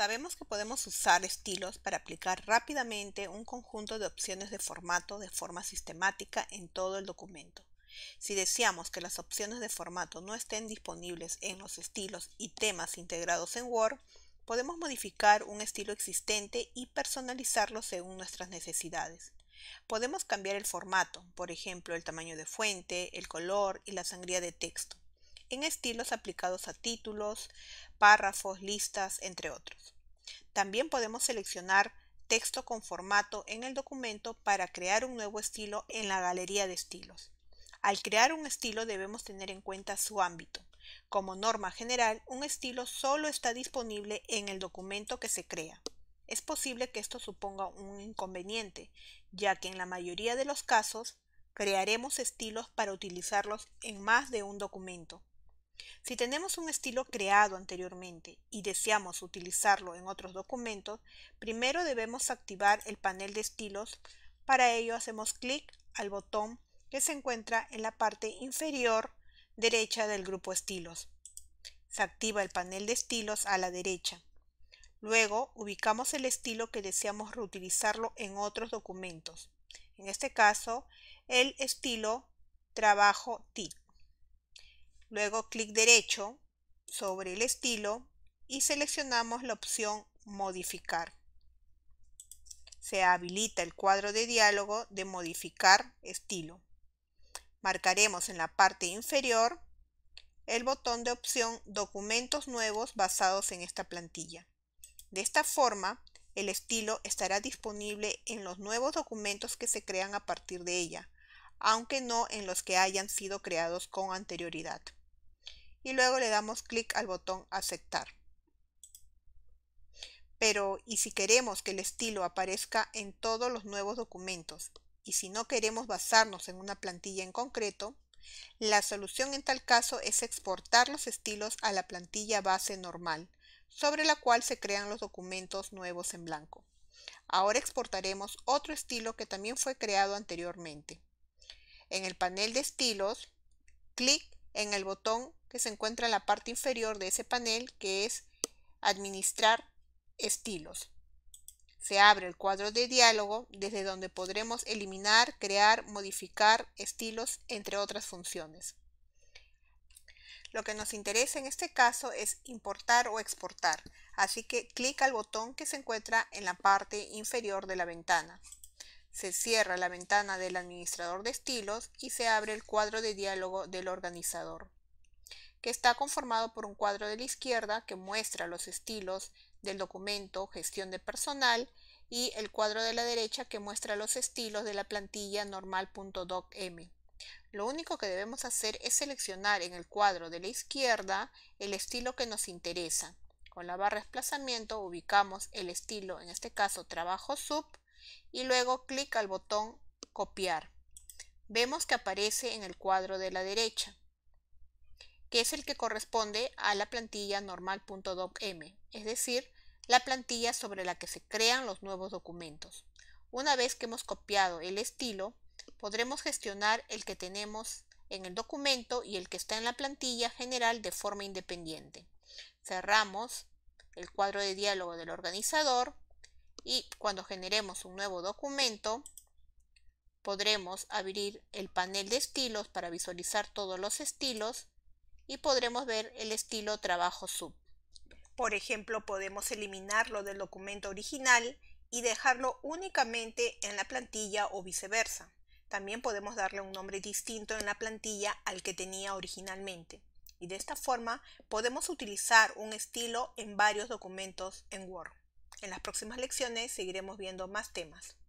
Sabemos que podemos usar estilos para aplicar rápidamente un conjunto de opciones de formato de forma sistemática en todo el documento. Si deseamos que las opciones de formato no estén disponibles en los estilos y temas integrados en Word, podemos modificar un estilo existente y personalizarlo según nuestras necesidades. Podemos cambiar el formato, por ejemplo, el tamaño de fuente, el color y la sangría de texto en estilos aplicados a títulos, párrafos, listas, entre otros. También podemos seleccionar texto con formato en el documento para crear un nuevo estilo en la galería de estilos. Al crear un estilo debemos tener en cuenta su ámbito. Como norma general, un estilo solo está disponible en el documento que se crea. Es posible que esto suponga un inconveniente, ya que en la mayoría de los casos crearemos estilos para utilizarlos en más de un documento. Si tenemos un estilo creado anteriormente y deseamos utilizarlo en otros documentos, primero debemos activar el panel de estilos. Para ello hacemos clic al botón que se encuentra en la parte inferior derecha del grupo estilos. Se activa el panel de estilos a la derecha. Luego ubicamos el estilo que deseamos reutilizarlo en otros documentos. En este caso, el estilo trabajo TIC. Luego clic derecho sobre el estilo y seleccionamos la opción modificar. Se habilita el cuadro de diálogo de modificar estilo. Marcaremos en la parte inferior el botón de opción documentos nuevos basados en esta plantilla. De esta forma, el estilo estará disponible en los nuevos documentos que se crean a partir de ella, aunque no en los que hayan sido creados con anterioridad y luego le damos clic al botón aceptar. Pero, ¿y si queremos que el estilo aparezca en todos los nuevos documentos? Y si no queremos basarnos en una plantilla en concreto, la solución en tal caso es exportar los estilos a la plantilla base normal, sobre la cual se crean los documentos nuevos en blanco. Ahora exportaremos otro estilo que también fue creado anteriormente. En el panel de estilos, clic en el botón que se encuentra en la parte inferior de ese panel que es administrar estilos. Se abre el cuadro de diálogo desde donde podremos eliminar, crear, modificar estilos, entre otras funciones. Lo que nos interesa en este caso es importar o exportar, así que clic al botón que se encuentra en la parte inferior de la ventana. Se cierra la ventana del administrador de estilos y se abre el cuadro de diálogo del organizador que está conformado por un cuadro de la izquierda que muestra los estilos del documento gestión de personal y el cuadro de la derecha que muestra los estilos de la plantilla normal.docm. Lo único que debemos hacer es seleccionar en el cuadro de la izquierda el estilo que nos interesa. Con la barra desplazamiento ubicamos el estilo, en este caso trabajo sub, y luego clic al botón copiar. Vemos que aparece en el cuadro de la derecha que es el que corresponde a la plantilla normal.docm, es decir, la plantilla sobre la que se crean los nuevos documentos. Una vez que hemos copiado el estilo, podremos gestionar el que tenemos en el documento y el que está en la plantilla general de forma independiente. Cerramos el cuadro de diálogo del organizador y cuando generemos un nuevo documento podremos abrir el panel de estilos para visualizar todos los estilos y podremos ver el estilo trabajo sub. Por ejemplo, podemos eliminarlo del documento original y dejarlo únicamente en la plantilla o viceversa. También podemos darle un nombre distinto en la plantilla al que tenía originalmente. Y de esta forma podemos utilizar un estilo en varios documentos en Word. En las próximas lecciones seguiremos viendo más temas.